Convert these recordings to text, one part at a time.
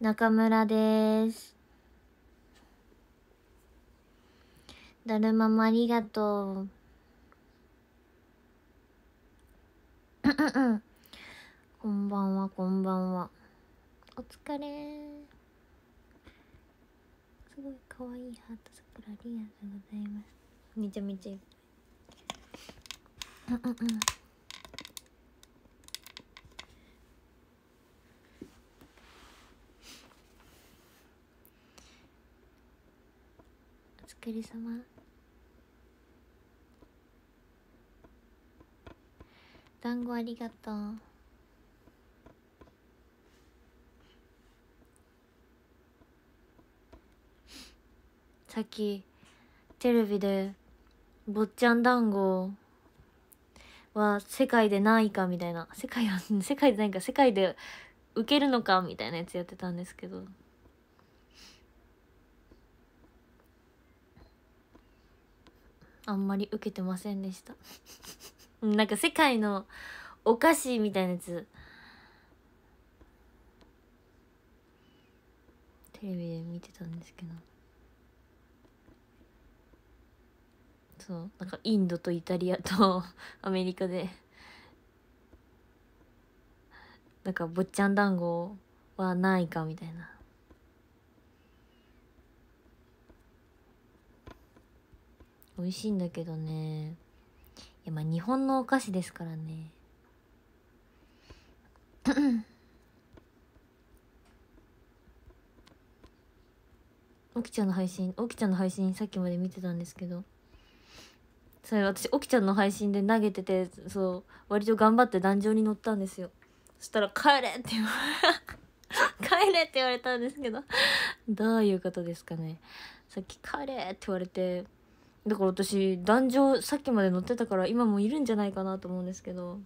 中村です。だるまもありがとう。こんばんは、こんばんは。お疲れすごい可愛いハート桜ありがとうございます。めちゃめちゃ。うんうんうん。疲れ様団子ありがとうさっきテレビで「坊ちゃん団子は世界でないか」みたいな世界は世界でないか世界で受けるのかみたいなやつやってたんですけどあんまり受けてませんでしたなんか世界のお菓子みたいなやつテレビで見てたんですけどそうなんかインドとイタリアと アメリカでなんか坊ちゃん団子はないかみたいな美味しいんだけどねいやまあ日本のお菓子ですからねおき ちゃんの配信おきちゃんの配信さっきまで見てたんですけどそれ私おきちゃんの配信で投げててそう割と頑張って壇上に乗ったんですよそしたら「帰れ!」って言われ 帰れ!」って言われたんですけどどういうことですかねさっき「帰れ!」って言われてだから私壇上さっきまで乗ってたから今もいるんじゃないかなと思うんですけど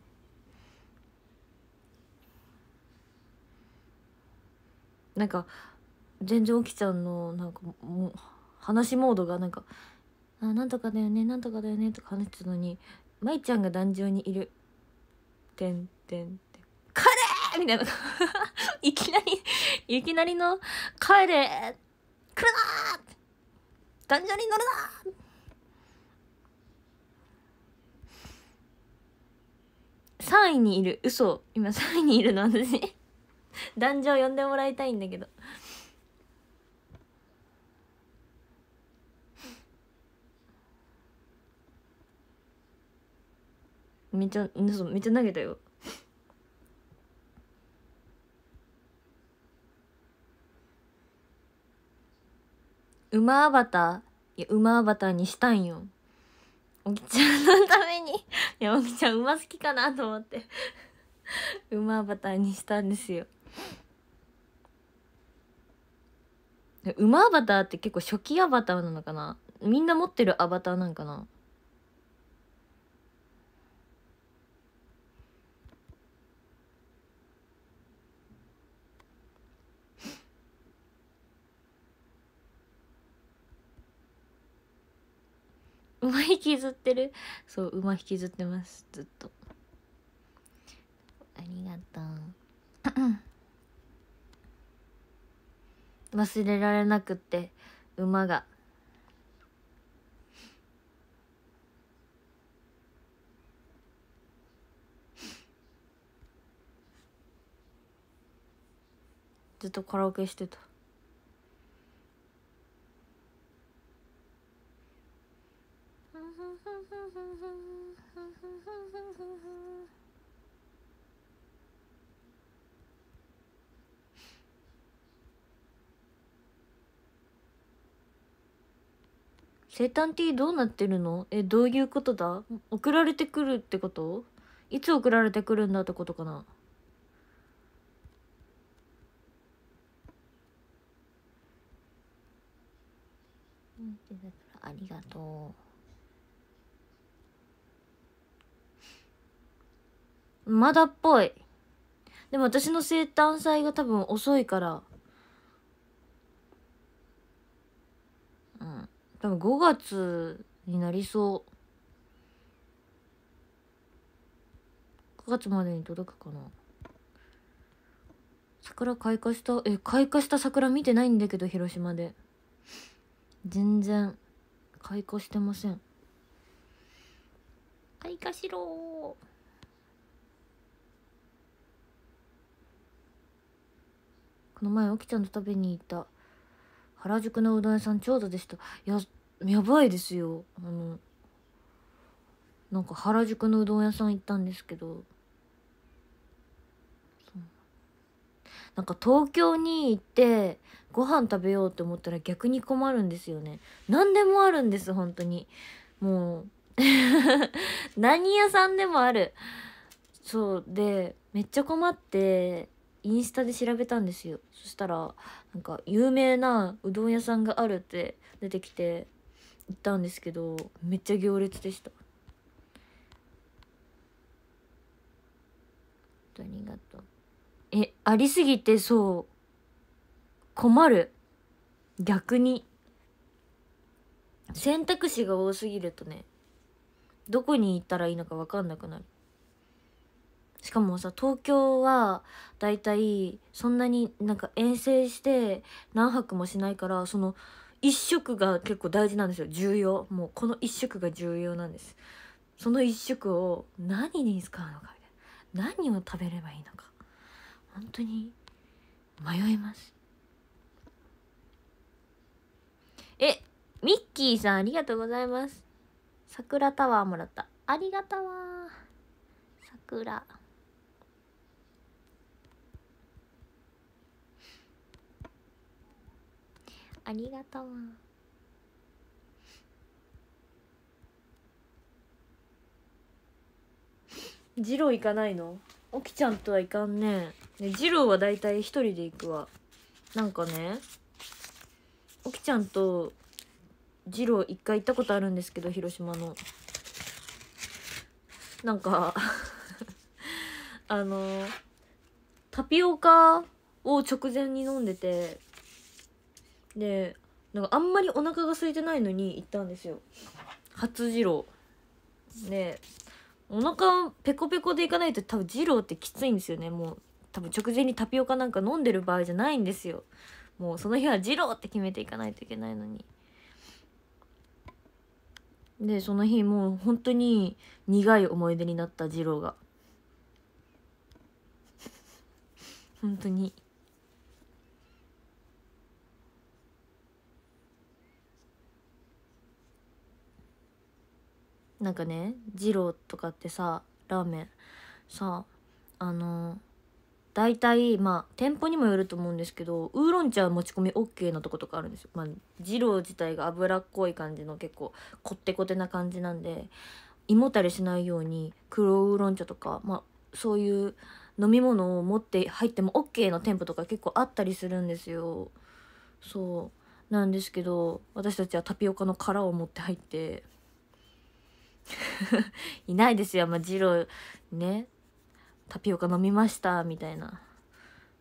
なんか全然起きちゃうのなんかもう話モードがなんか「あなんとかだよねなんとかだよね」とか話してたのに「舞ちゃんが壇上にいる」てんてんて帰れ!」みたいな いきなりいきなりの「帰れ来るな壇上に乗るな3位にいる嘘今3位にいるの私壇上 呼んでもらいたいんだけどめっちゃ嘘めっちゃ投げたよ馬アバターいや馬アバターにしたんよおぎちゃんのためにいやおぎちゃん馬好きかなと思って馬バターにしたんですよ馬アバターって結構初期アバターなのかなみんな持ってるアバターなんかな馬引きずってるそう馬引きずってますずっとありがとう 忘れられなくって馬が ずっとカラオケしてた生誕 T どうなってるのえどういうことだ送られてくるってこといつ送られてくるんだってことかなありがとう。まだっぽい。でも私の生誕祭が多分遅いから、うん。多分5月になりそう。9月までに届くかな。桜開花した、え、開花した桜見てないんだけど、広島で。全然、開花してません。開花しろー。の前あきちゃんと食べに行った原宿のうどん屋さん長蛇でしたいややばいですよあのなんか原宿のうどん屋さん行ったんですけどなんか東京に行ってご飯食べようって思ったら逆に困るんですよね何でもあるんです本当にもう 何屋さんでもあるそうでめっちゃ困ってインスタで調べたんですよそしたらなんか有名なうどん屋さんがあるって出てきて行ったんですけどめっちゃ行列でしたありがとうえありすぎてそう困る逆に選択肢が多すぎるとねどこに行ったらいいのか分かんなくなるしかもさ東京はだいたいそんなになんか遠征して何泊もしないからその一食が結構大事なんですよ重要もうこの一食が重要なんですその一食を何に使うのかみたいな何を食べればいいのか本当に迷いますえミッキーさんありがとうございます桜タワーもらったありがたわ桜。ありがとうジロー行かないのおきちゃんとはいかんねねジローはだいたい一人で行くわなんかねおきちゃんとジロー一回行ったことあるんですけど広島のなんか あのタピオカを直前に飲んでてでなんかあんまりお腹が空いてないのに行ったんですよ初次郎でお腹ペコペコで行かないと多分次郎ってきついんですよねもう多分直前にタピオカなんか飲んでる場合じゃないんですよもうその日は次郎って決めていかないといけないのにでその日もう本当に苦い思い出になった次郎が本当になんかね二郎とかってさラーメンさあの大体まあ店舗にもよると思うんですけどウーロン茶持ち込み OK なとことかあるんですよ。まあ二郎自体が脂っこい感じの結構こってこてな感じなんで胃もたれしないように黒ウーロン茶とかまあそういう飲み物を持って入っても OK の店舗とか結構あったりするんですよ。そうなんですけど私たちはタピオカの殻を持って入って いないですよ、まあ、ジローねタピオカ飲みましたみたいな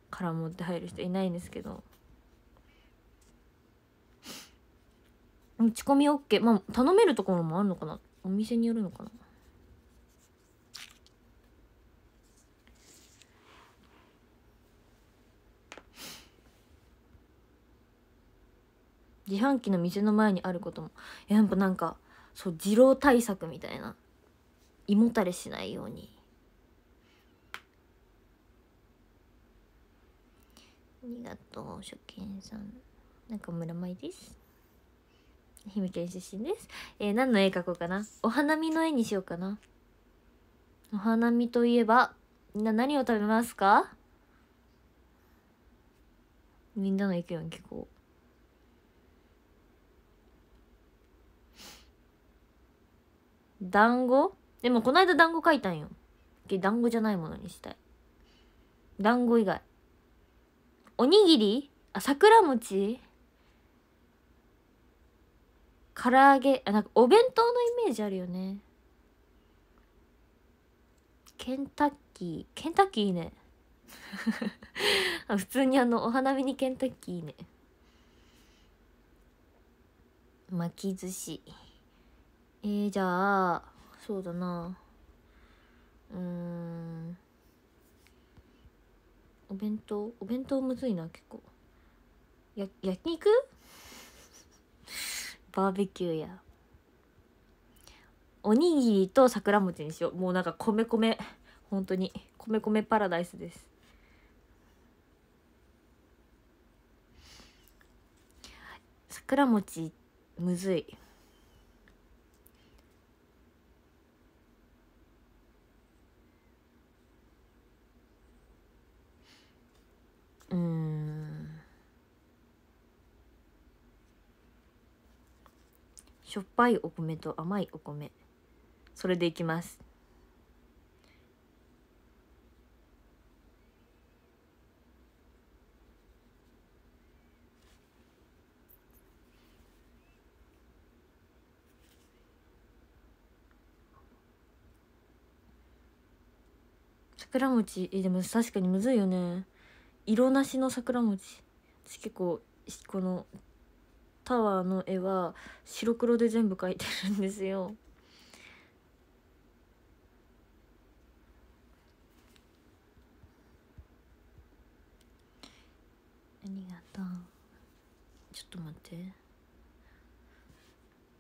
から持って入る人いないんですけど打ち込み OK まあ頼めるところもあるのかなお店によるのかな自販機の店の前にあることもやっぱなんかそう二郎対策みたいな胃もたれしないようにありがとう初見さん中村舞です愛媛県出身です、えー、何の絵描こうかなお花見の絵にしようかなお花見といえばみんな何を食べますかみんなの意見を聞こう団子でもこの間団子書いたんよ。団子じゃないものにしたい。団子以外。おにぎりあ、桜餅唐揚げ、あ、なんかお弁当のイメージあるよね。ケンタッキー。ケンタッキーいいね。普通にあの、お花見にケンタッキーいいね。巻き寿司。えー、じゃあ、そうだな。うーん。お弁当お弁当むずいな、結構。や、焼肉 バーベキューや。おにぎりと桜餅にしよう。もうなんか米米、本当に。米米パラダイスです。桜餅、むずい。うんしょっぱいお米と甘いお米それでいきます桜餅えでも確かにむずいよね色なしの桜餅私結構このタワーの絵は白黒で全部描いてるんですよありがとうちょっと待って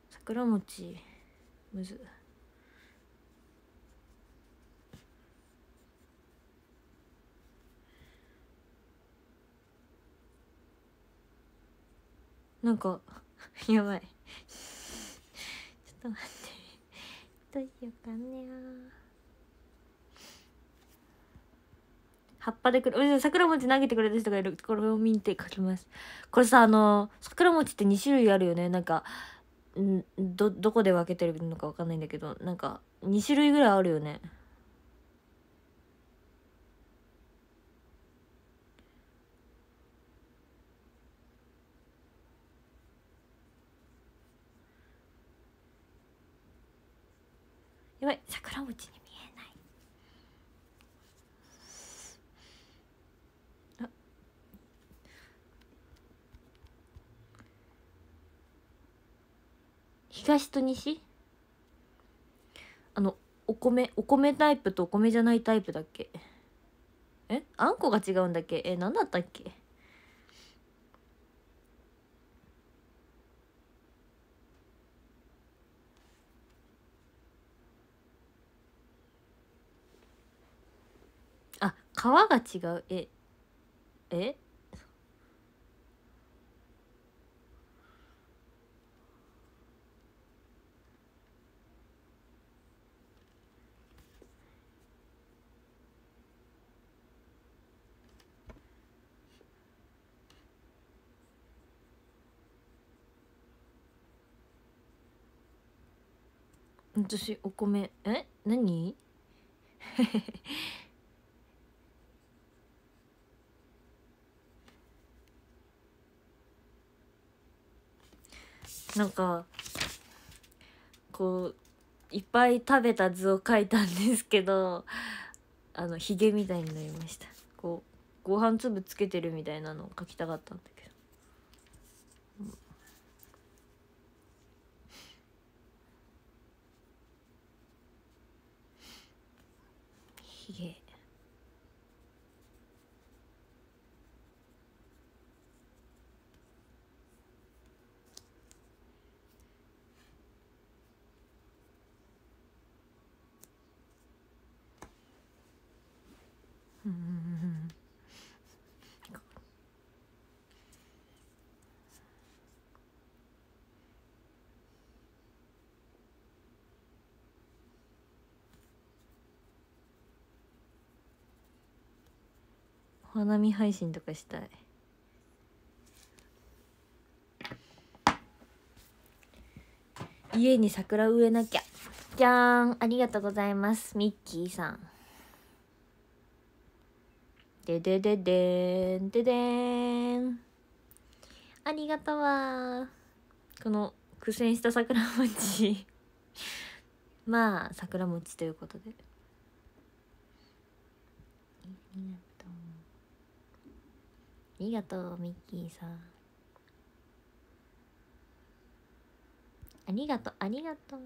桜餅むずっなんか やばいちょっと待ってどうしようかね葉っぱでくる桜餅投げてくれた人がいるこれを見て書きますこれさあの桜餅って2種類あるよねなんかんどどこで分けてるのか分かんないんだけどなんか2種類ぐらいあるよねと西あのお米お米タイプとお米じゃないタイプだっけえあんこが違うんだっけえ何だったっけあ皮が違うええ私お米え何 なんかこういっぱい食べた図を書いたんですけどあのヒゲみたいになりましたこうご飯粒つけてるみたいなのを書きたかったんで花見配信とかしたい家に桜植えなきゃじゃーんありがとうございますミッキーさんででででんででーんありがとうわこの苦戦した桜餅 まあ桜餅ということで。りがとうミッキーさんありがとうありがとう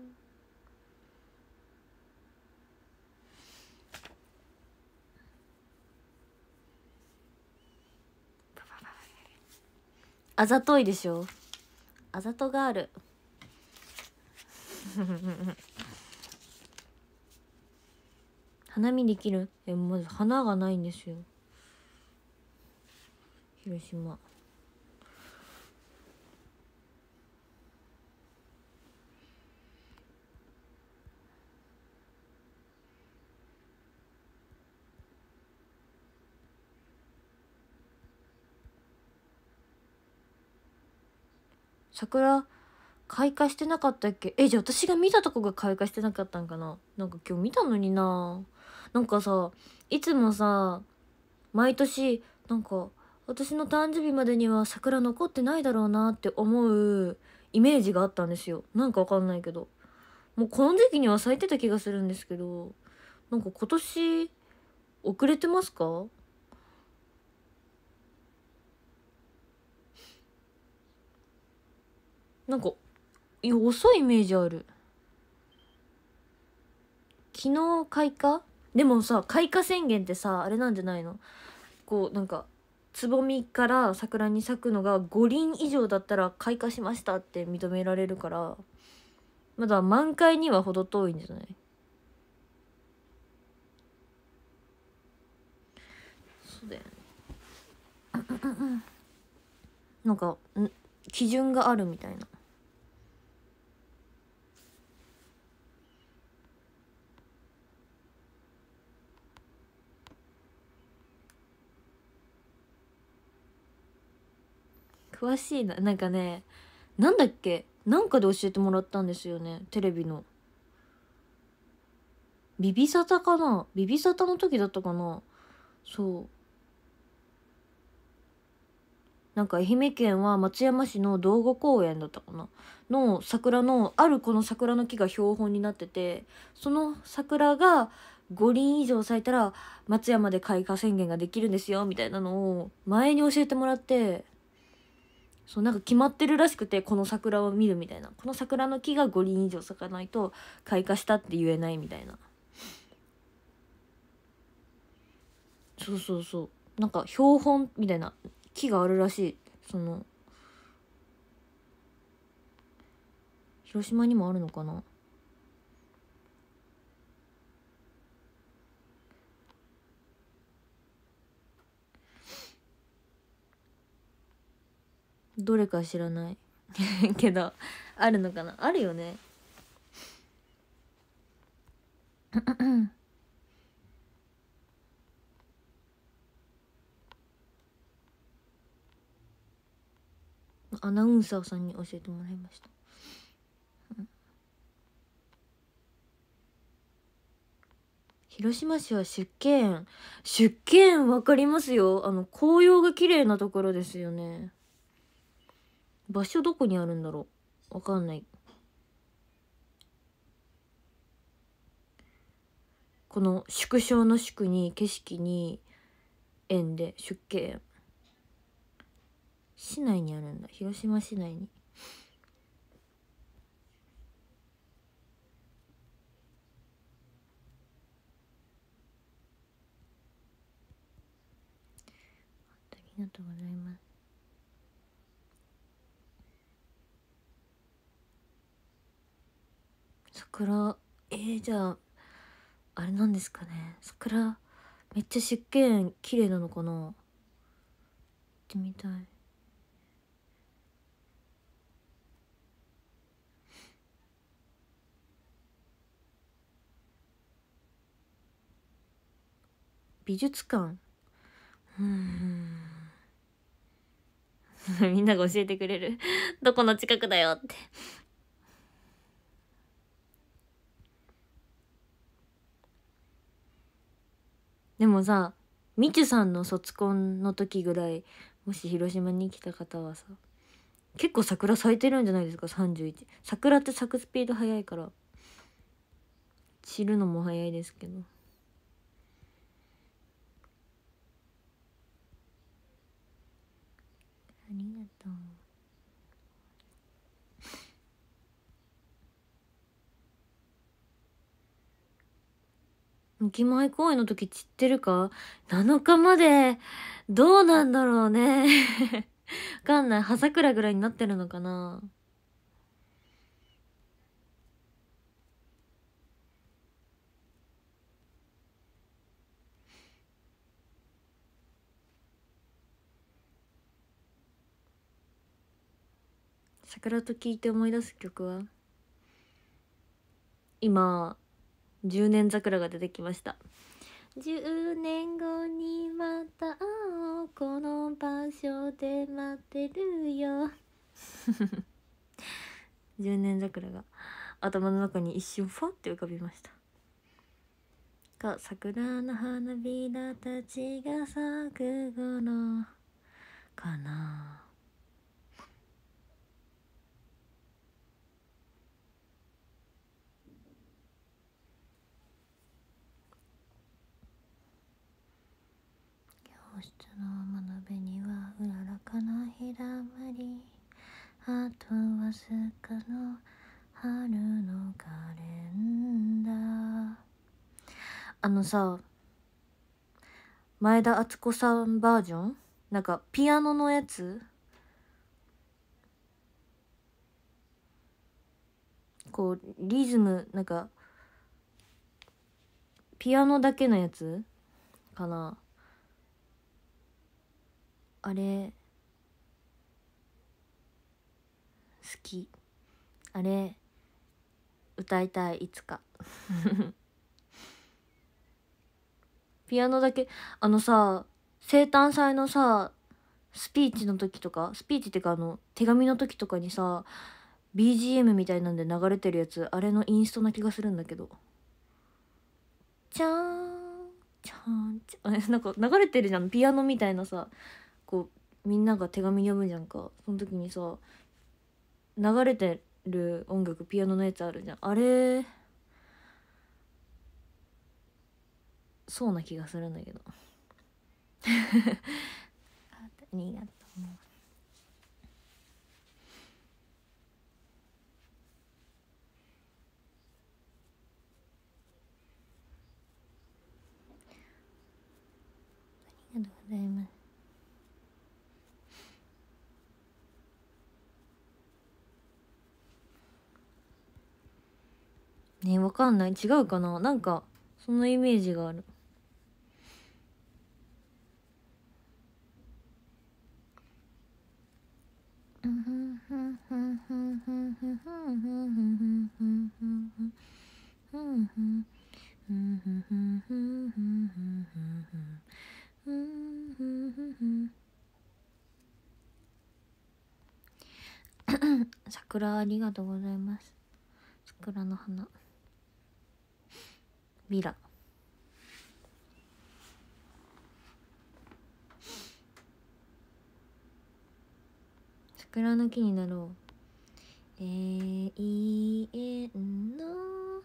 あざといでしょあざとガール花見できるえまず花がないんですよ広島桜開花してなかったっけえじゃあ私が見たとこが開花してなかったんかななんか今日見たのにななんかさいつもさ毎年なんか私の誕生日までには桜残ってないだろうなって思うイメージがあったんですよなんかわかんないけどもうこの時期には咲いてた気がするんですけどなんか今年遅れてますかなんかいや遅いイメージある昨日開花でもさ開花宣言ってさあれなんじゃないのこうなんかつぼみから桜に咲くのが5輪以上だったら開花しましたって認められるからまだ満開には程遠いんじゃないそうだよね。なんか基準があるみたいな。詳しいななんかねなんだっけなんかで教えてもらったんですよねテレビのビビサタかなビビサタの時だったかなそうなんか愛媛県は松山市の道後公園だったかなの桜のあるこの桜の木が標本になっててその桜が五輪以上咲いたら松山で開花宣言ができるんですよみたいなのを前に教えてもらってそうなんか決まってるらしくてこの桜を見るみたいなこの桜の木が5輪以上咲かないと開花したって言えないみたいなそうそうそうなんか標本みたいな木があるらしいその広島にもあるのかなどれか知らない けどあるのかなあるよね アナウンサーさんに教えてもらいました広島市は出家園出家園分かりますよあの紅葉が綺麗なところですよね場所どこにあるんだろうわかんない。この縮小の縮に景色に円で出家市内にあるんだ。広島市内に。ありがとうございます。桜えー、じゃああれなんですかね桜めっちゃ出見綺麗なのかな行ってみたい美術館うん みんなが教えてくれる どこの近くだよってでもさみちゅさんの卒婚の時ぐらいもし広島に来た方はさ結構桜咲いてるんじゃないですか31桜って咲くスピード速いから散るのも早いですけど。駅前公演の時散ってるか ?7 日まで、どうなんだろうね。わかんない。葉桜ぐらいになってるのかな桜と聞いて思い出す曲は今10年桜が出てきました10年後にまた会おうこの場所で待ってるよ10 年桜が頭の中に一瞬ファって浮かびましたか桜の花びらたちが咲く頃かなの物辺にはうららかなひだまりあとわずかの春のカレンダーあのさ前田敦子さんバージョンなんかピアノのやつこうリズムなんかピアノだけのやつかなあれ好きあれ歌いたいいつか ピアノだけあのさ生誕祭のさスピーチの時とかスピーチっていうかあの手紙の時とかにさ BGM みたいなんで流れてるやつあれのインストな気がするんだけど「ちゃーんちゃーんちゃーん」なんか流れてるじゃんピアノみたいなさこうみんなが手紙読むじゃんかその時にさ流れてる音楽ピアノのやつあるじゃんあれそうな気がするんだけどありがとうありがとうございますねわかんない違うかななんかそのイメージがある 桜ありがとうございます桜の花ミラ桜の木になろう永遠の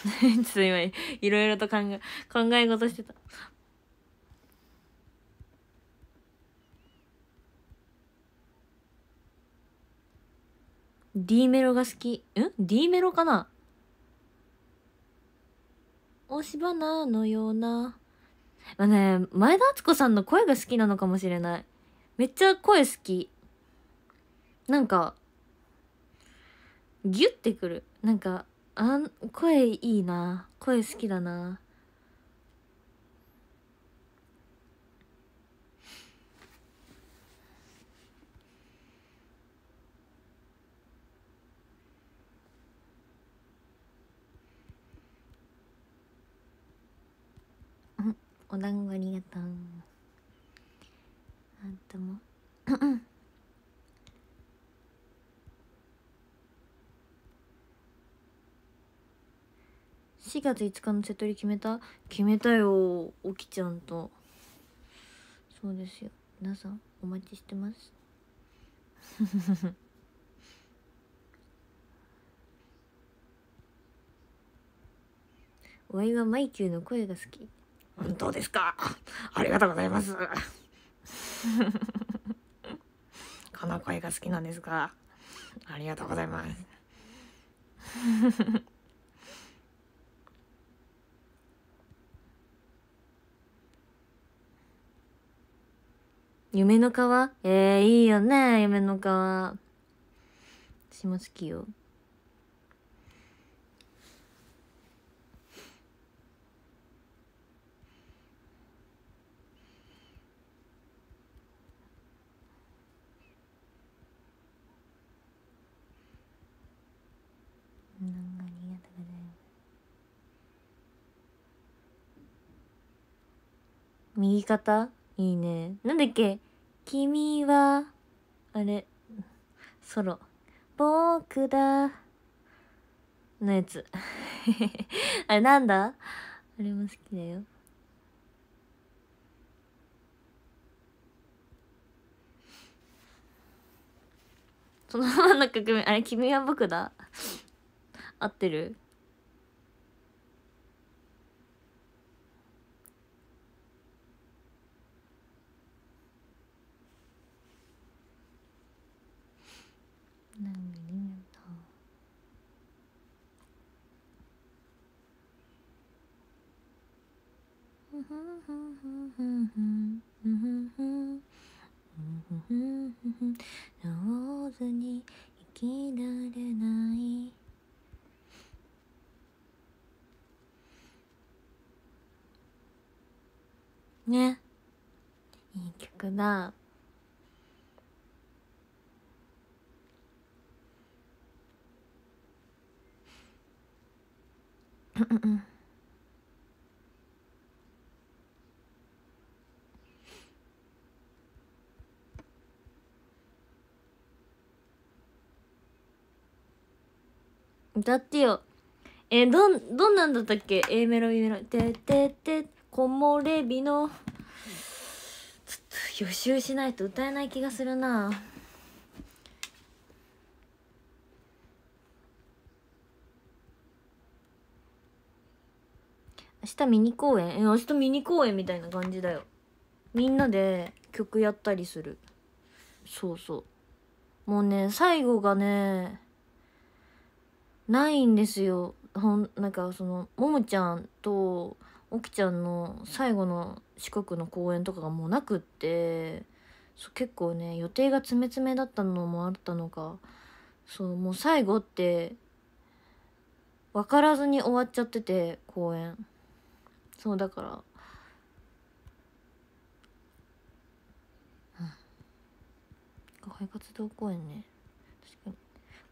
すいませんいろいろと考え考え事してた D メロが好き。ん ?D メロかな押し花のような。まあね、前田敦子さんの声が好きなのかもしれない。めっちゃ声好き。なんか、ギュってくる。なんか、あん、声いいな。声好きだな。お団子ありがとうあんたも4 月5日の瀬戸り決めた決めたよおきちゃんとそうですよ皆さんお待ちしてます おいはマイキューの声が好き本当ですかありがとうございますこの声が好きなんですかありがとうございます夢の川えー、いいよね夢の川私も好きよ右肩いいね。なんだっけ君は、あれ、ソロ。僕だ。のやつ。あれなんだあれも好きだよ。そのままの曲名、あれ君は僕だ合ってる上手に生きられないねいい曲だうんうん歌ってよ。えどん、どんなんだったっけ ?A メロ、B メロ。ててて、木漏れ日の。ちょっと予習しないと歌えない気がするな明日ミニ公演え明日ミニ公演みたいな感じだよみんなで曲やったりするそうそうもうね最後がねないんですよほんなんかそのももちゃんとおきちゃんの最後の四国の公演とかがもうなくってそう結構ね予定が詰め詰めだったのもあったのかそうもう最後って分からずに終わっちゃってて公演そうだから、うん、活動公演ね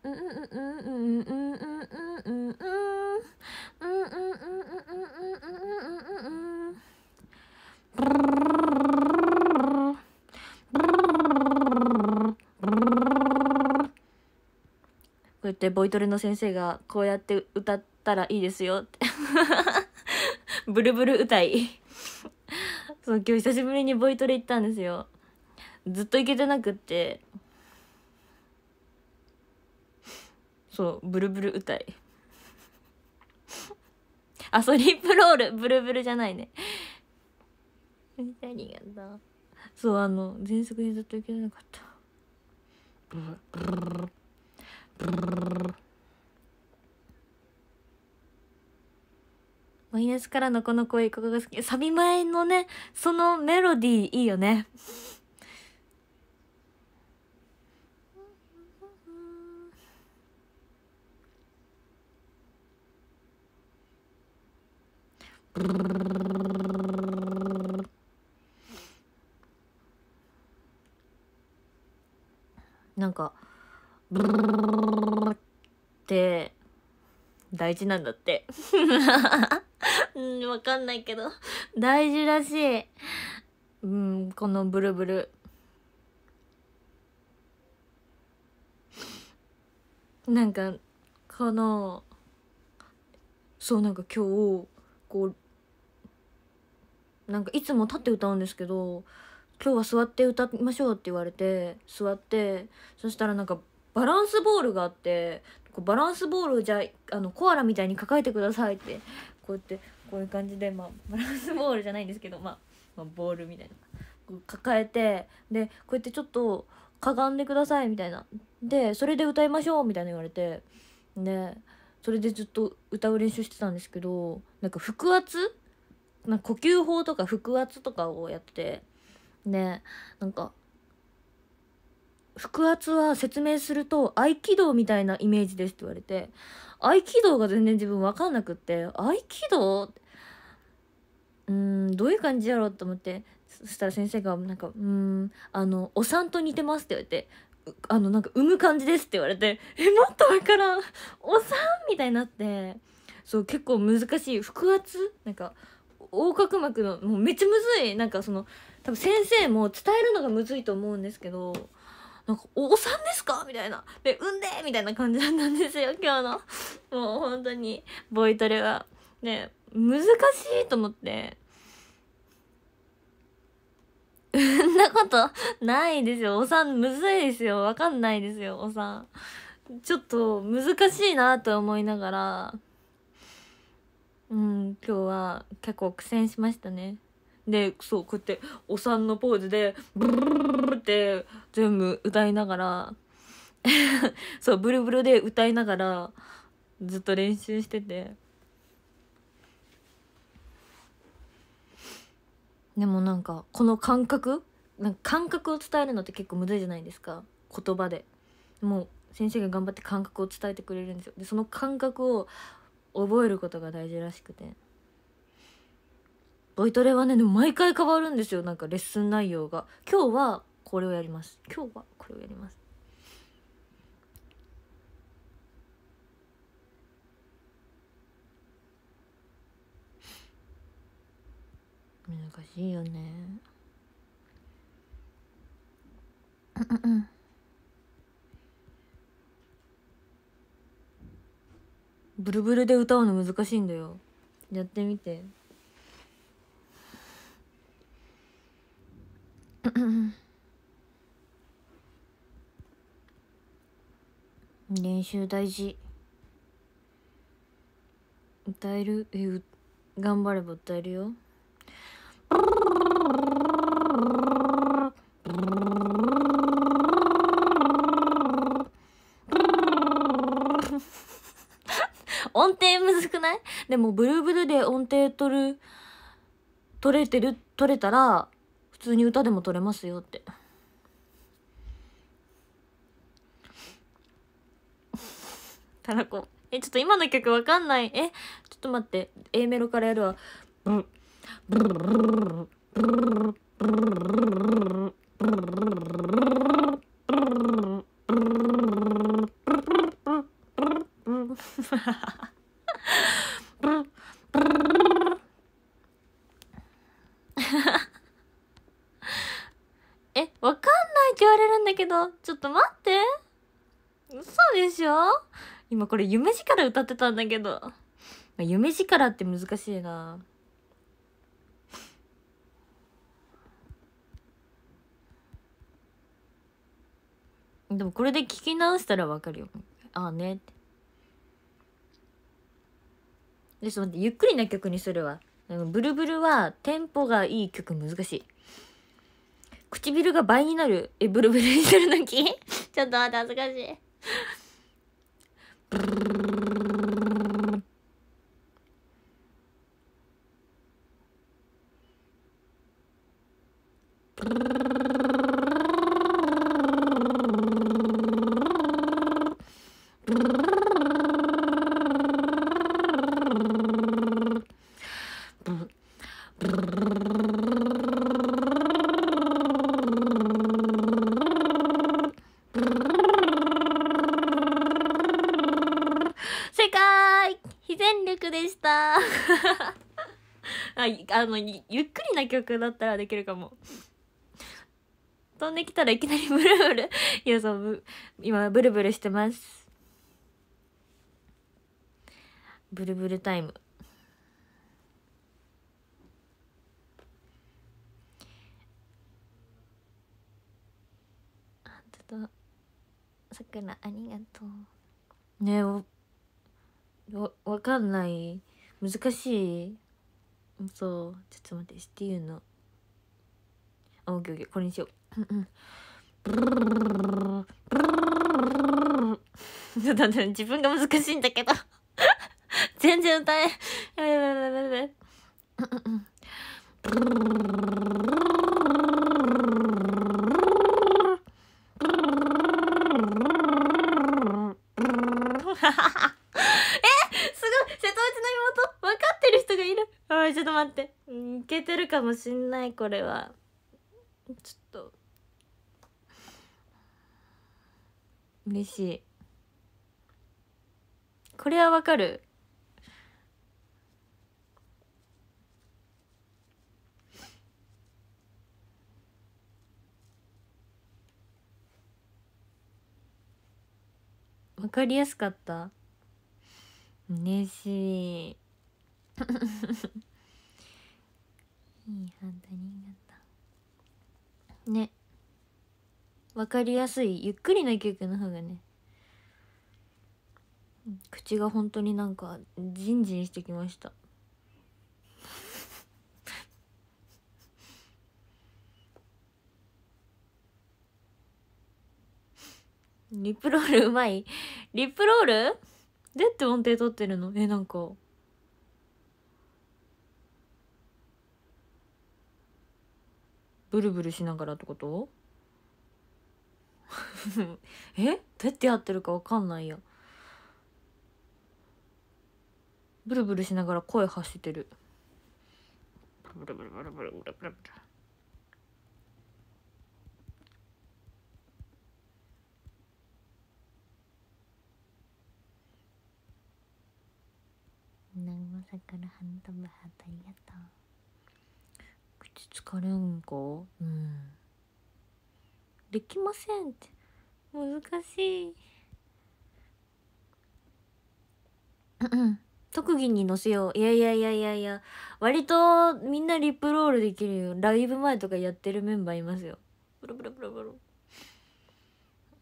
こうやってボイトレの先生がこうやって歌ったらいいですよってブルブル歌いそう今日久しぶりにボイトレ行ったんですよずっと行けてなくってそうブルブル歌い あそうリップロールブルブルじゃないねありがとうそうあの全速でずっといけなかったブルブルブルブルマイナスからのこの声ここが好きサビ前のねそのメロディーいいよねなんかブルって大事なんだってうんかんないけど大事らしいうんこのブルブルなんかこのそうなんか今日構なんかいつも立って歌うんですけど今日は座って歌いましょうって言われて座ってそしたらなんかバランスボールがあってこうバランスボールじゃあのコアラみたいに抱えてくださいってこうやってこういう感じで、まあ、バランスボールじゃないんですけど、まあ、まあ、ボールみたいなこう抱えてでこうやってちょっとかがんでくださいみたいなでそれで歌いましょうみたいな言われてねそれでずっと歌う練習してたんですけどなんか腹圧なんか呼吸法とか腹圧とかをやってねなんか腹圧は説明すると合気道みたいなイメージですって言われて合気道が全然自分分かんなくって合気道うんどういう感じやろうと思ってそしたら先生がなんか「うんあのお産と似てます」って言われてあのなんか産む感じですって言われてえもっとわからんお産みたいになってそう結構難しい腹圧なんか横隔膜のもうめっちゃむずいなんかその多分先生も伝えるのがむずいと思うんですけどなんか「お産ですか?」みたいな「で産んで!」みたいな感じだったんですよ今日のもう本当にボイトレはね難しいと思ってそんなことないですよ。おん、むずいですよ。わかんないですよ、おん。ちょっと難しいなと思いながら、うん、今日は結構苦戦しましたね。で、そう、こうやってお産のポーズで、ブルルルルって全部歌いながら、そう、ブルブルで歌いながらずっと練習してて。でもなんかこの感覚なんか感覚を伝えるのって結構むずいじゃないですか言葉でもう先生が頑張って感覚を伝えてくれるんですよでその感覚を覚えることが大事らしくてボイトレはねでも毎回変わるんですよなんかレッスン内容が今日はこれをやります今日はこれをやります難しいよねうんうんうんブルブルで歌うの難しいんだよやってみて練習大事歌える頑張れば歌えるよないでもブルブルで音程取る、取れてる、取れたら、普通に歌でも取れますよって。たらこ。え、ちょっと今の曲わかんない。え、ちょっと待って。A メロからやるわ。ブルブルブルブルブルブルブルブルブルちょっと待って。嘘でしょ今これ夢力歌ってたんだけど。夢力って難しいな。でもこれで聞き直したらわかるよ。ああねって。ちょっと待って、ゆっくりな曲にするわ。ブルブルはテンポがいい曲難しい。唇が倍になる。え、ブルブルにするのき ちょっと待って、恥ずかしい。力でした ああのゆっくりな曲だったらできるかも飛んできたらいきなりブルブルいやそう今ブルブルしてますブルブルタイムあちょっとさくらありがとうねえわ、わかんない。難しい。そう。ちょっと待って、っていうの。あ、オッケーオケー。これにしよう。ちょっと待って、自分が難しいんだけど全然歌え。やべやべやべやべ。ハハハちょっと待っていけてるかもしんないこれはちょっと嬉しいこれはわかるわかりやすかった嬉しい いい判断になったねわかりやすいゆっくりな曲の方がね口が本当になんかジンジンしてきましたリップロールうまいリップロールどうやって音程取ってるのえなんかブルブルしながらってこと えどうやってやってるかわかんないやブルブルしながら声発してるブルブルブルブルブルブルブルルブルブルブありがとう疲れんかうんできませんって難しい特技に載せよういやいやいやいやいや割とみんなリップロールできるよライブ前とかやってるメンバーいますよブロブロブロブ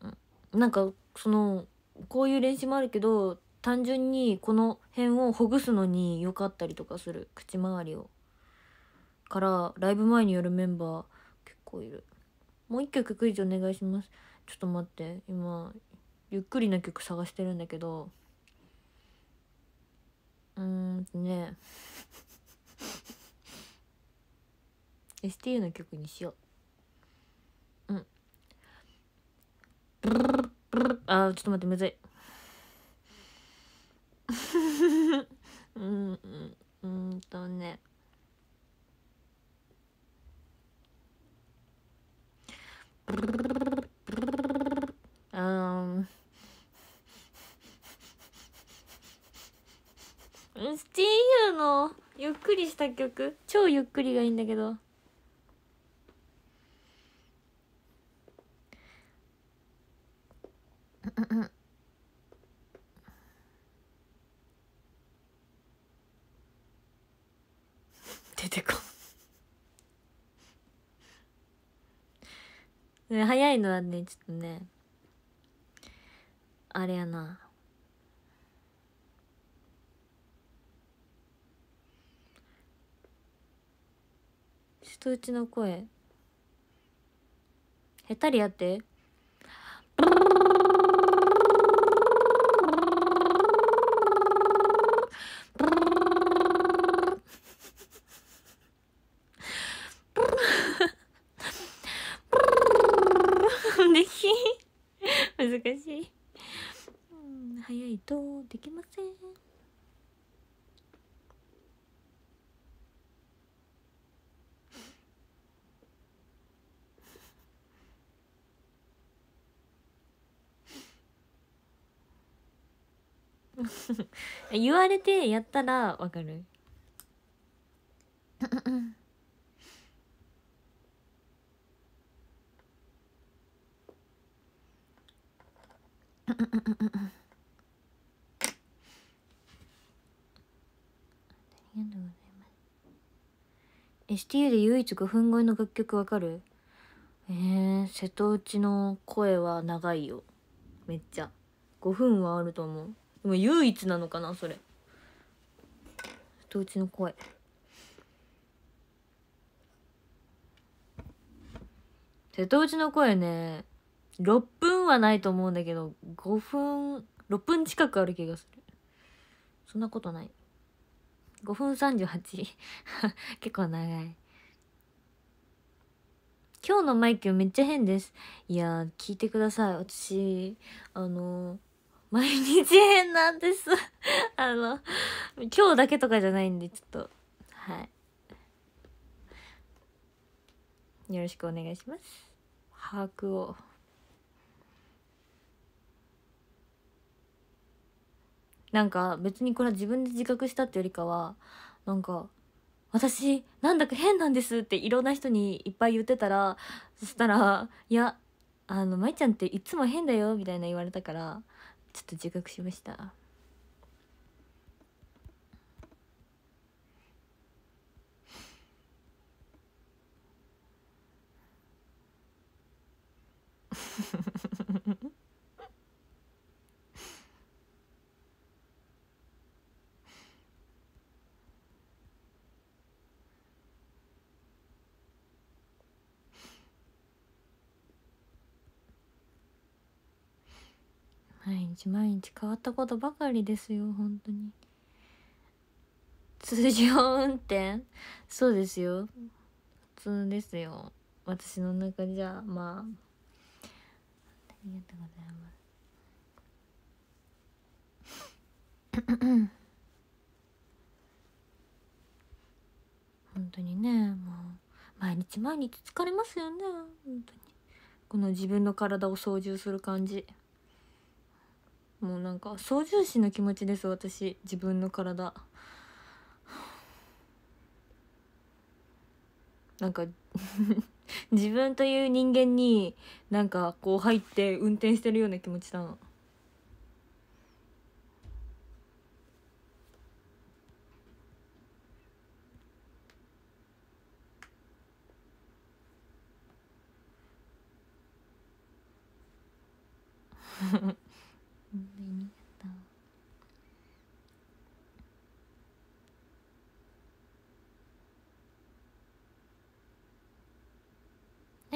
ロなんかそのこういう練習もあるけど単純にこの辺をほぐすのに良かったりとかする口周りを。からライブ前にやるメンバー結構いるもう一曲クイズお願いしますちょっと待って今ゆっくりな曲探してるんだけどうんとね STU の曲にしよううんあーちょっと待ってむずいした曲超ゆっくりがいいんだけどうんうん出てこね、早いのはねちょっとねあれやな通知の声。へたりやって。言われてやったらわかるありがとうございます。STU で唯一5分超えの楽曲わかるえー、瀬戸内の声は長いよ。めっちゃ。5分はあると思う。で唯一なのかなそれ人うちの声瀬戸内の声ね6分はないと思うんだけど5分6分近くある気がするそんなことない5分38 結構長い今日のマイキュめっちゃ変ですいや聞いてください私あの毎日変なんです あの、今日だけとかじゃないんで、ちょっと、はい。よろしくお願いします。把握を。なんか別にこれは自分で自覚したってよりかはなんか私なんだか変なんですっていろんな人にいっぱい言ってたらそしたら「いやあの舞ちゃんっていつも変だよ」みたいな言われたからちょっと自覚しました 毎日毎日変わったことばかりですよ本当に通常運転そうですよ普通ですよ私の中じゃまあありがとうございます 本当にねもう毎日毎日疲れますよね本当にこの自分の体を操縦する感じもうなんか操縦士の気持ちです私自分の体なんか 自分という人間になんかこう入って運転してるような気持ちだなフフフ。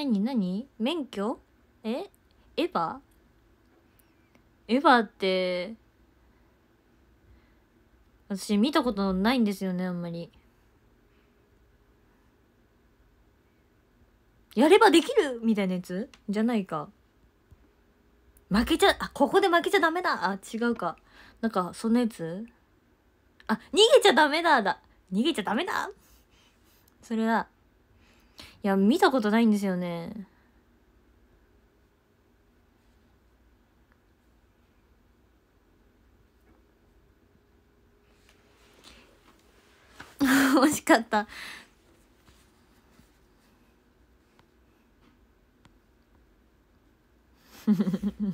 何何免許えエヴァエヴァって私見たことないんですよねあんまりやればできるみたいなやつじゃないか負けちゃあここで負けちゃダメだあ違うかなんかそのやつあ逃げちゃダメだだ逃げちゃダメだそれはいや、見たことないんですよね。惜しかった。フフフフ。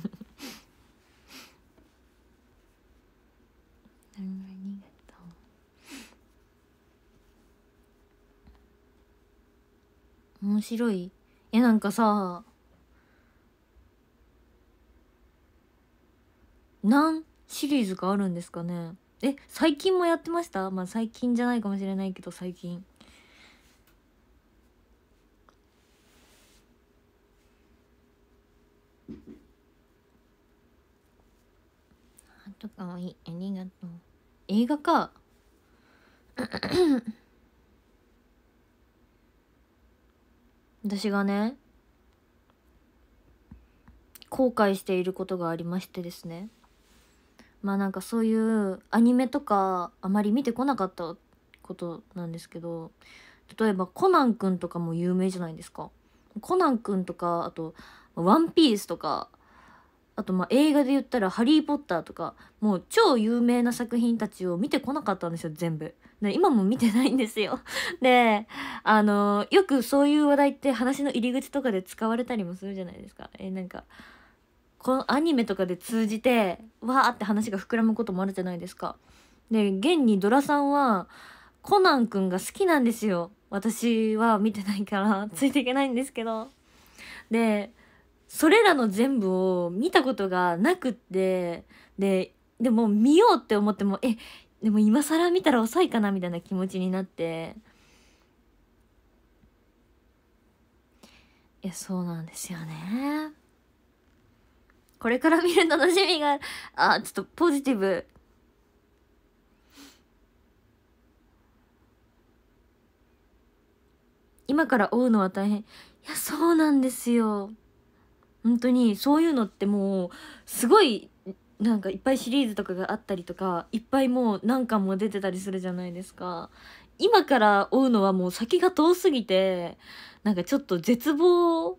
面白いいやなんかさ何シリーズがあるんですかねえ最近もやってましたまあ最近じゃないかもしれないけど最近とかわいいありがとう映画か私がね、後悔していることがありましてですね。まあなんかそういうアニメとかあまり見てこなかったことなんですけど、例えばコナンくんとかも有名じゃないですか。コナンくんとか、あと、ワンピースとか、あとまあ映画で言ったら「ハリー・ポッター」とかもう超有名な作品たちを見てこなかったんですよ全部。で今も見てないんですよ。であのよくそういう話題って話の入り口とかで使われたりもするじゃないですか。えー、なんかこのアニメとかで通じてわーって話が膨らむこともあるじゃないですか。で現にドラさんはコナンくんが好きなんですよ。私は見てないからついていけないんですけど。でそれらの全部を見たことがなくってででも見ようって思ってもえでも今更見たら遅いかなみたいな気持ちになっていやそうなんですよねこれから見る楽しみがあちょっとポジティブ今から追うのは大変いやそうなんですよ本当にそういうのってもうすごいなんかいっぱいシリーズとかがあったりとかいっぱいもう何巻も出てたりするじゃないですか今から追うのはもう先が遠すぎてなんかちょっと絶望も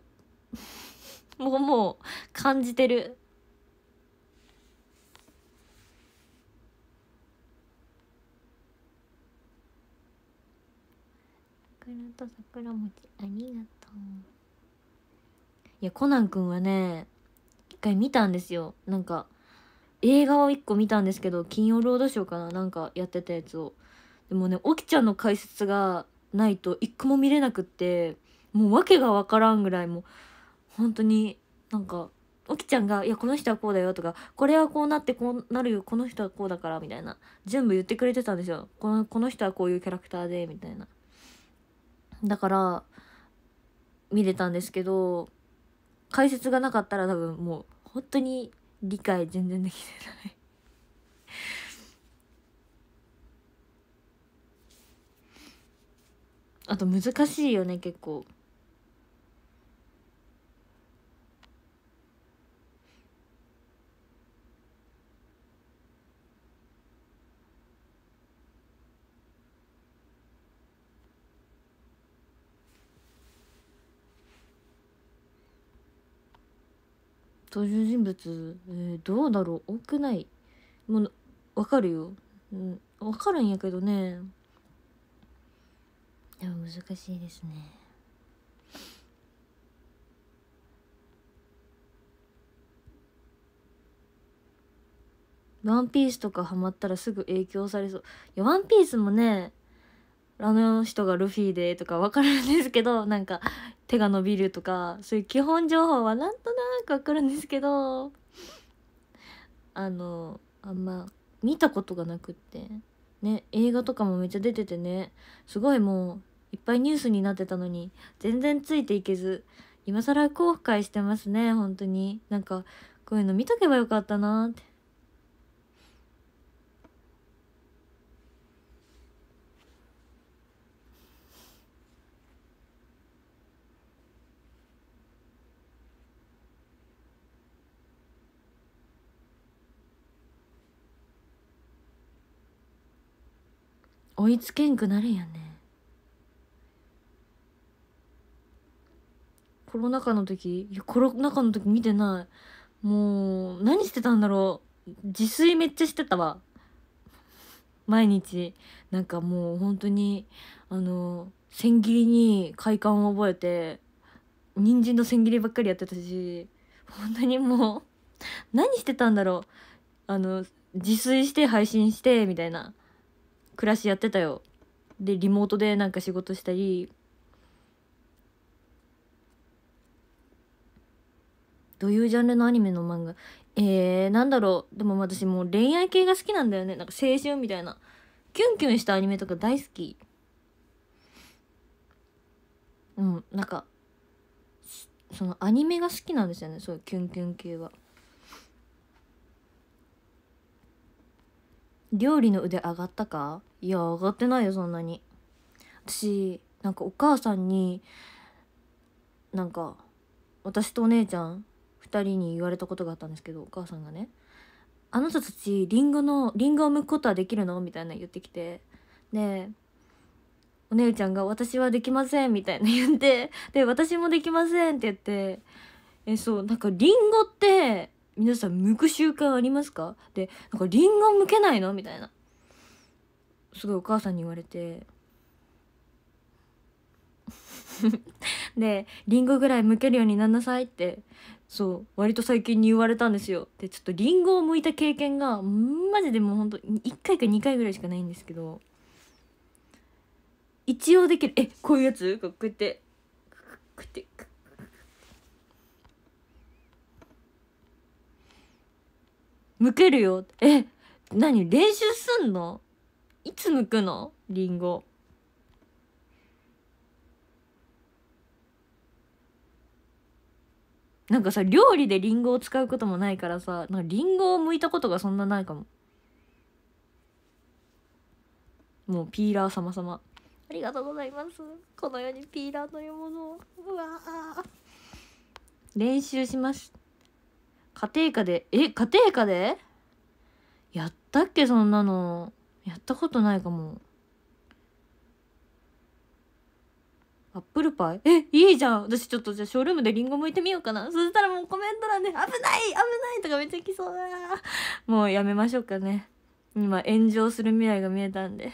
うもう感じてる桜と桜餅ありがとういや、コナン君はね、一回見たんですよ。なんか、映画を一個見たんですけど、金曜ロードショーかななんかやってたやつを。でもね、おきちゃんの解説がないと一個も見れなくって、もう訳がわからんぐらいもう、本当になんか、おきちゃんが、いや、この人はこうだよとか、これはこうなってこうなるよ、この人はこうだから、みたいな。全部言ってくれてたんですよ。この、この人はこういうキャラクターで、みたいな。だから、見れたんですけど、解説がなかったら多分もう本当に理解全然できてない あと難しいよね結構登場人物、えー、どうだろう多くないもう分かるよ、うん、分かるんやけどねでも難しいですねワンピースとかハマったらすぐ影響されそう。いや、ワンピースもね、あの人がルフィでとかわかるんですけど、なんか、手が伸びるとかそういう基本情報はなんとなくわかるんですけどあのあんま見たことがなくってね映画とかもめっちゃ出ててねすごいもういっぱいニュースになってたのに全然ついていけず今更後悔してますね本当になんかこういうの見とけばよかったなって追いつけんくなるんやねコロナ禍の時いやコロナ禍の時見てないもう何してたんだろう自炊めっちゃしてたわ毎日なんかもう本当にあの千切りに快感を覚えて人参の千切りばっかりやってたし本当にもう何してたんだろうあの自炊して配信してみたいな暮らしやってたよでリモートでなんか仕事したりどういうジャンルのアニメの漫画えー、なんだろうでも私もう恋愛系が好きなんだよねなんか青春みたいなキュンキュンしたアニメとか大好きうんなんかそのアニメが好きなんですよねそういうキュンキュン系は。料理の腕上がったかいや上がってないよそんなに私なんかお母さんになんか私とお姉ちゃん2人に言われたことがあったんですけどお母さんがね「あなたたちりんごのりんごを剥くことはできるの?」みたいな言ってきてでお姉ちゃんが「私はできません」みたいな言ってで「私もできません」って言ってえそうなんかりんごって皆さん剥く習慣ありますかでなんかリンゴ剥けないのみたいなすごいお母さんに言われてでリンゴぐらい剥けるようになんなさいってそう割と最近に言われたんですよでちょっとリンゴを剥いた経験がマジでもうほんと1回か2回ぐらいしかないんですけど一応できるえこういうやつこうやってこうやってこうやって剥けるよ。え、何練習すんのいつ剥くのりんご。なんかさ、料理でりんごを使うこともないからさ、なんごを剥いたことがそんなないかも。もうピーラー様様。ありがとうございます。この世にピーラーというものを。うわ練習します。家庭科で、え、家庭科でやったっけそんなの。やったことないかも。アップルパイえ、いいじゃん。私ちょっとじゃあショールームでリンゴ剥いてみようかな。そしたらもうコメント欄で、危ない危ないとかめっちゃ来そうだ。もうやめましょうかね。今炎上する未来が見えたんで。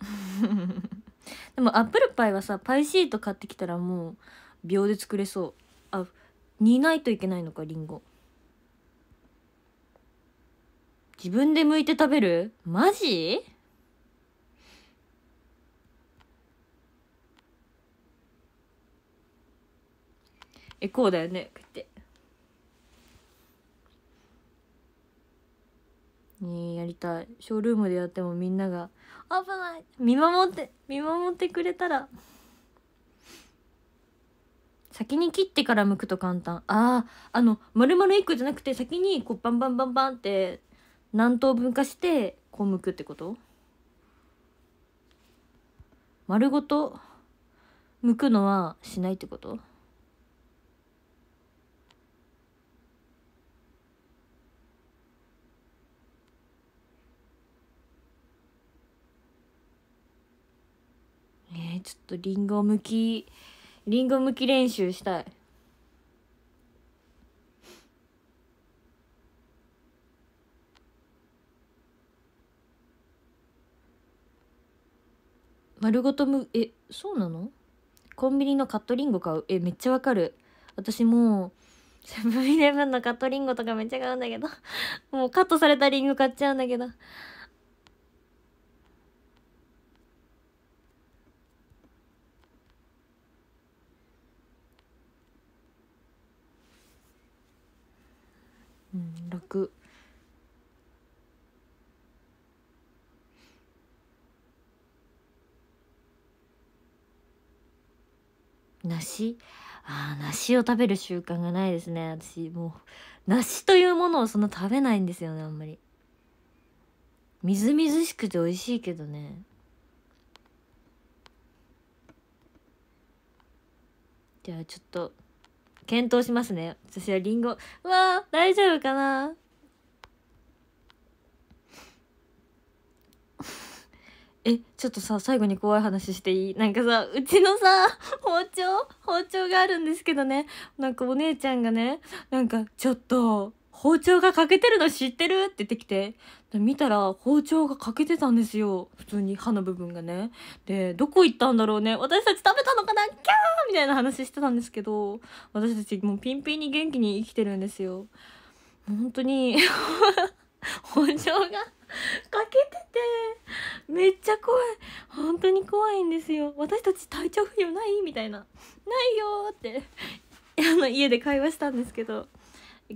でもアップルパイはさ、パイシート買ってきたらもう、秒で作れそうあ煮ないといけないのかりんご自分で剥いて食べるマジえこうだよねこうやってねやりたいショールームでやってもみんなが「危ない見守って見守ってくれたら」先に切ってから剥くと簡単あああの丸々1個じゃなくて先にこうバンバンバンバンって何等分化してこう剥くってこと丸ごと剥くのはしないってことえー、ちょっとりんごむきリンゴ向き練習したい。丸ごとむえそうなのコンビニのカットリンゴ買うえめっちゃわかる私もうセブンイレブンのカットリンゴとかめっちゃ買うんだけどもうカットされたリンゴ買っちゃうんだけどく梨あ梨を食べる習慣がないですね私もう梨というものをそんな食べないんですよねあんまりみずみずしくて美味しいけどねじゃあちょっと検討しますね私はりんごうわ大丈夫かなえちょっとさ最後に怖い話していいなんかさうちのさ包丁包丁があるんですけどねなんかお姉ちゃんがねなんかちょっと包丁が欠けてるの知ってるって言ってきて見たら包丁が欠けてたんですよ普通に歯の部分がねでどこ行ったんだろうね私たち食べたのかなキャーみたいな話してたんですけど私たちもうピンピンに元気に生きてるんですよ本当に 包丁がけててめっちゃ怖い本当に怖いんですよ私たち体調不良ないみたいな「ないよ」って あの家で会話したんですけど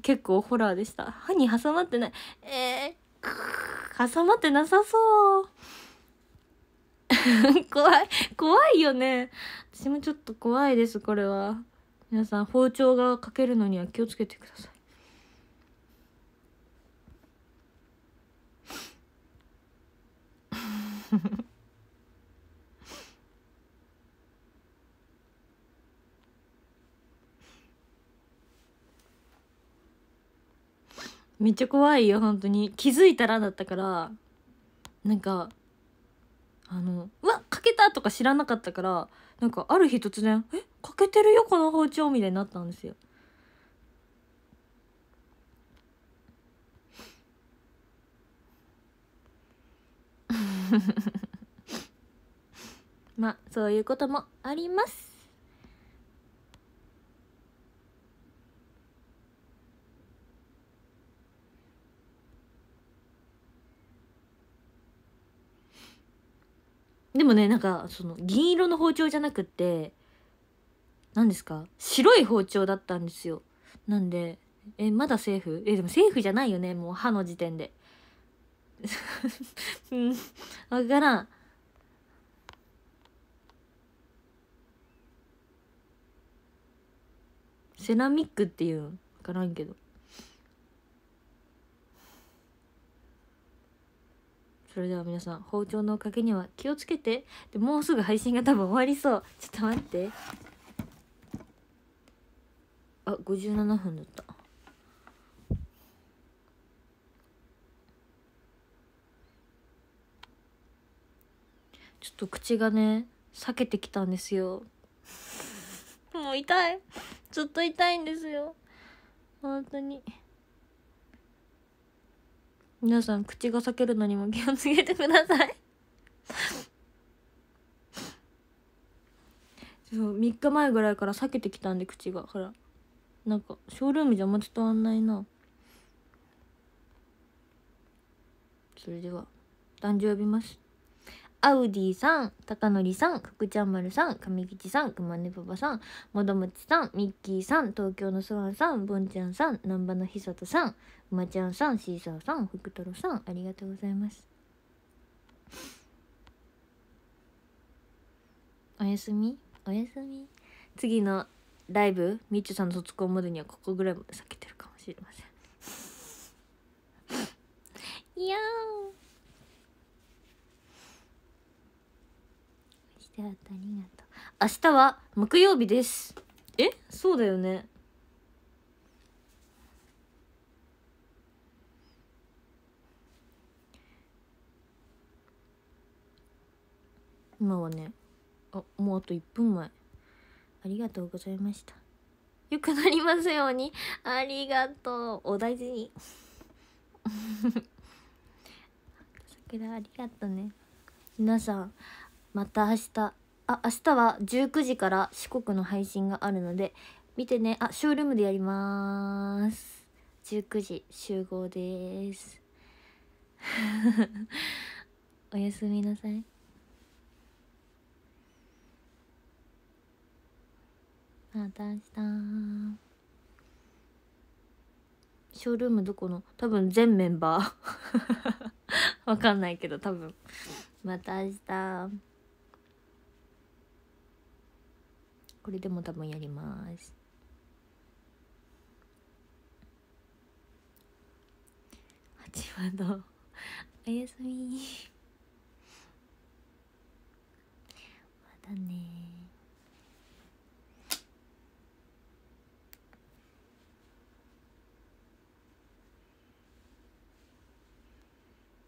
結構ホラーでした歯に挟まってないえー、挟まってなさそう 怖い怖いよね私もちょっと怖いですこれは皆さん包丁がかけるのには気をつけてください めっちゃ怖いよ本当に気づいたらだったからなんかあのうわかけたとか知らなかったからなんかある日突然「えかけてるよこの包丁」みたいになったんですよ。まあそういうこともありますでもねなんかその銀色の包丁じゃなくって何ですか白い包丁だったんですよなんでえまだセーフえでもセーフじゃないよねもう歯の時点で う分からんセラミックっていう分からんけどそれでは皆さん包丁のおかげには気をつけてでもうすぐ配信が多分終わりそうちょっと待ってあ57分だったちょっと口がね裂けてきたんですよもう痛いずっと痛いんですよ本当に皆さん口が裂けるのにも気をつけてくださいそう3日前ぐらいから裂けてきたんで口がほらなんかショールームじゃまち伝わんないなそれでは誕生日ますアウディさん、タカノリさん、福ちゃん丸さん、上吉さん、くまねパパさん、もどむちさん、ミッキーさん、東京のスワンさん、ぼんちゃんさん、南波のひさとさん、うまちゃんさん、シーサーさん、福太郎さん、ありがとうございます。おやすみおやすみ次のライブ、みっちさんの卒業までにはここぐらいまで避けてるかもしれません。いやー。手当たりがとう。明日は木曜日です。えそうだよね。今はね、あ、もうあと1分前。ありがとうございました。よくなりますように。ありがとう。お大事に。桜 ありがとうね。皆さん、また明日あ明日は19時から四国の配信があるので見てねあショールームでやります19時集合です おやすみなさいまた明日ショールームどこの多分全メンバー わかんないけど多分また明日これでも多分やります八話のおやすみまだね